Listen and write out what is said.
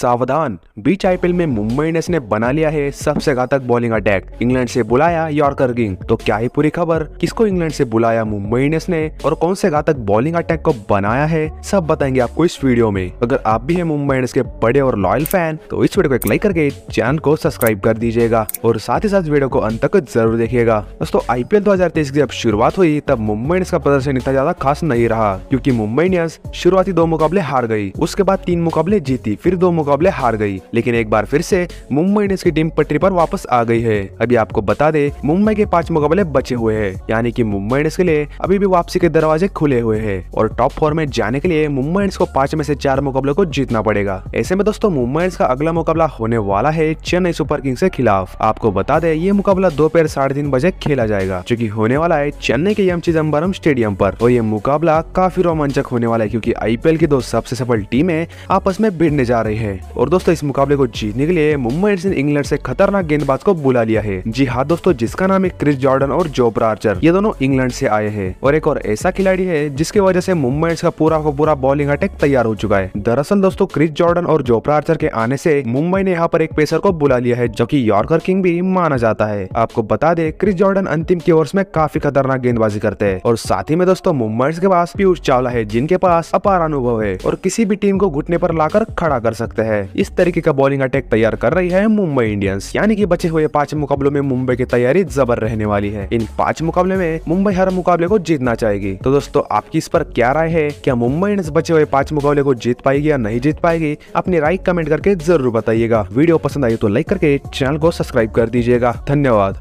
सावधान बीच आईपीएल में मुंबई इंडियंस ने बना लिया है सबसे घातक बॉलिंग अटैक इंग्लैंड से बुलाया यॉर्कर किंग तो क्या ही पूरी खबर किसको इंग्लैंड से बुलाया मुंबई इंडियंस ने और कौन से घातक बॉलिंग अटैक को बनाया है सब बताएंगे आपको इस वीडियो में अगर आप भी है मुंबई इंडियंस के बड़े और लॉयल फैन तो इस वीडियो को एक लाइक करके चैनल को सब्सक्राइब कर दीजिएगा और साथ ही साथ वीडियो को अंत तक जरूर देखिएगा दोस्तों आईपीएल दो की जब शुरुआत हुई तब मुंबई इंडियंस का प्रदर्शन इतना ज्यादा खास नहीं रहा क्यूँकी मुंबई इंडियंस शुरुआती दो मुकाबले हार गई उसके बाद तीन मुकाबले जीती फिर दो मुकाबले मुकाबले हार गई लेकिन एक बार फिर से मुंबई इंडियंस की टीम पटरी पर वापस आ गई है अभी आपको बता दे मुंबई के पांच मुकाबले बचे हुए हैं यानी कि मुंबई इंडियंस के लिए अभी भी वापसी के दरवाजे खुले हुए हैं और टॉप फोर में जाने के लिए मुंबई इंडियंस को पांच में से चार मुकाबले को जीतना पड़ेगा ऐसे में दोस्तों मुंबई इंडियंस का अगला मुकाबला होने वाला है चेन्नई सुपर किंग्स के खिलाफ आपको बता दे ये मुकाबला दोपहर साढ़े तीन बजे खेला जाएगा जो की होने वाला है चेन्नई के एम चिदम्बरम स्टेडियम पर और ये मुकाबला काफी रोमांचक होने वाला है क्योंकि आईपीएल की दो सबसे सफल टीमें आपस में भिड़ने जा रही है और दोस्तों इस मुकाबले को जीतने के लिए मुंबई इंडियंस ने इंग्लैंड से खतरनाक गेंदबाज को बुला लिया है जी हाँ दोस्तों जिसका नाम है क्रिस जॉर्डन और जोबरा आर्चर ये दोनों इंग्लैंड से आए हैं और एक और ऐसा खिलाड़ी है जिसकी वजह से मुंबई इंडियंस का पूरा का पूरा बॉलिंग अटैक तैयार हो चुका है दरअसल दोस्तों क्रिस जॉर्डन और जोबरा आर्चर के आने से मुंबई ने यहाँ पर एक पेसर को बुला लिया है जो की यॉर्कर किंग भी माना जाता है आपको बता दे क्रिस जॉर्डन अंतिम के ओवर्स में काफी खतरनाक गेंदबाजी करते हैं और साथ ही में दोस्तों मुंबई के पास पीयूष चावला है जिनके पास अपार अनुभव है और किसी भी टीम को घुटने पर लाकर खड़ा कर सकते हैं है इस तरीके का बॉलिंग अटैक तैयार कर रही है मुंबई इंडियंस यानी की बचे हुए पांच मुकाबलों में मुंबई की तैयारी जबर रहने वाली है इन पांच मुकाबले में मुंबई हर मुकाबले को जीतना चाहेगी तो दोस्तों आपकी इस पर क्या राय है क्या मुंबई इंडियंस बचे हुए पांच मुकाबले को जीत पाएगी या नहीं जीत पाएगी अपनी राय कमेंट करके जरूर बताइएगा वीडियो पसंद आई तो लाइक करके चैनल को सब्सक्राइब कर दीजिएगा धन्यवाद